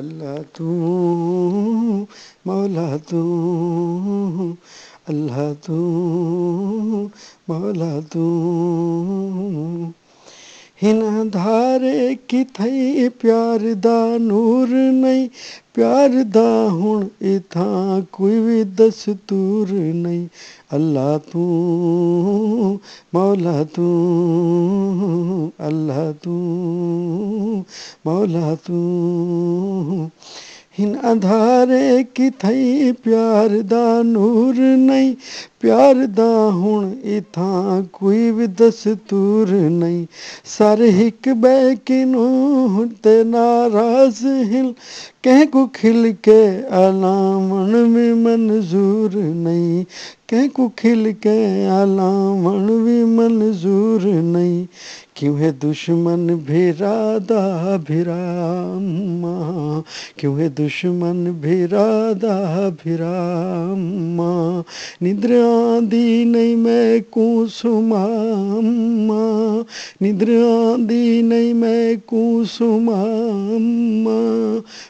अल्लाह तू मौला तू अल्लाह तू मौला तू हिन धारे किथई प्यार दा नूर नहीं प्यार दा हुन इथा कोई भी दस्तूर नहीं अल्लाह तू मौला तू अल्लाह तू मौला तू हिन अंधारे की थई प्यार दा नूर नहीं प्यार दा हुन इथा कोई भी दस्तूर नहीं सर हिक बह किनू ते नाराज हिल कह को खिल के अलामन में मंजूर नहीं कैकू खिल के आलावण भी मंजूर नहीं क्यों है दुश्मन भिरादा भिरामा क्यों है दुश्मन भिरादा भिरामा निद्र आंदी नहीं मैं कुसुमाम्मा निद्र आंदी नहीं मैं कुसुमाम्मा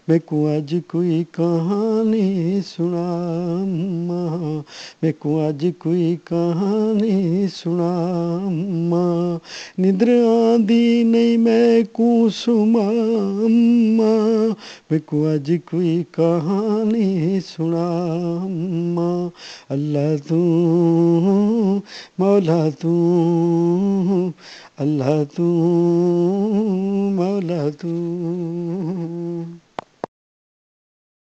मैं को कोई कहानी सुनाम्मा मैं को अज कोई कहानी सुनामा निंद्र आंदी नहीं मैं को सुमामा मैं को अज कोई कहानी सुनामा अल्लाह तू मौला तू अल्लाह तू मौला तू